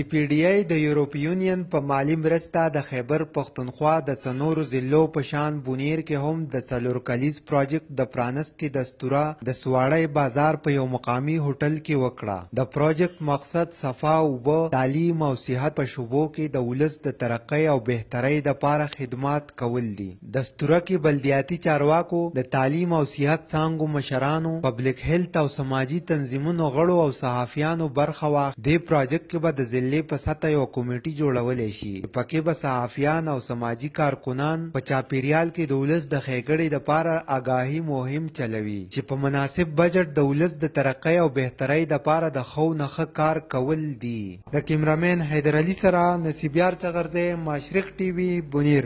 د پی ډی آی د یورپ یونین په مالی مرسته د خیبر پښتونخوا د څنورو ضلعو په شان بونیر کې هم د څلور کلیز پروجیکټ د پرانستې دستوره د سواړی بازار په یو مقامی هوټل کې وکړه د پروجیکټ مقصد صفا اوبه تعلیم او صحت په شوبو کې د ولس د ترقۍ او بهترۍ دپاره خدمات کول دي دستوره کې بلدیاتي چارواکو د تعلیم او صحت څانګو مشرانو پبلک هیلت او سماجي تنظیمونو غړو او صحافیانو برخه واخ دې پروجیکټ کې به د ضلع محلي په سطح یو کمیټي جوړولای شي پکې به صحافیان او سماجی کارکونان په چاپیریال کې د ولس د خېګړې د پاره آگاهی مهم چلوي چې په مناسب بجټ د ولس د ترقۍ او بهترۍ د پاره د خو نه کار کول دي د کیمرامین حیدر علي سره نصیبیار چغرزه مشرق ټي وي بونیر